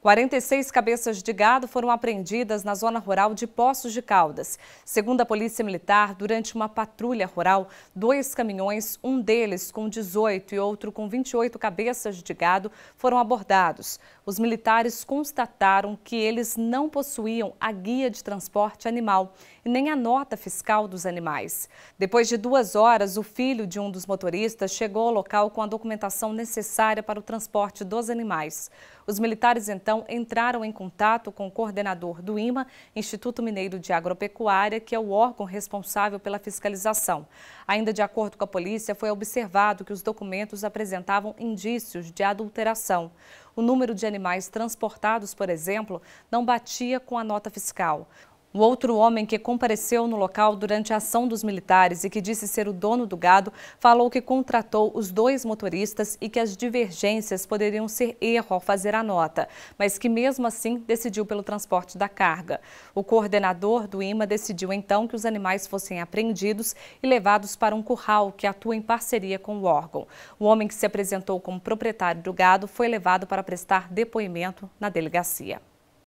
46 cabeças de gado foram apreendidas na zona rural de Poços de Caldas. Segundo a Polícia Militar, durante uma patrulha rural, dois caminhões, um deles com 18 e outro com 28 cabeças de gado, foram abordados. Os militares constataram que eles não possuíam a guia de transporte animal e nem a nota fiscal dos animais. Depois de duas horas, o filho de um dos motoristas chegou ao local com a documentação necessária para o transporte dos animais. Os militares, então, então entraram em contato com o coordenador do IMA, Instituto Mineiro de Agropecuária, que é o órgão responsável pela fiscalização. Ainda de acordo com a polícia, foi observado que os documentos apresentavam indícios de adulteração. O número de animais transportados, por exemplo, não batia com a nota fiscal. O outro homem que compareceu no local durante a ação dos militares e que disse ser o dono do gado falou que contratou os dois motoristas e que as divergências poderiam ser erro ao fazer a nota, mas que mesmo assim decidiu pelo transporte da carga. O coordenador do IMA decidiu então que os animais fossem apreendidos e levados para um curral que atua em parceria com o órgão. O homem que se apresentou como proprietário do gado foi levado para prestar depoimento na delegacia.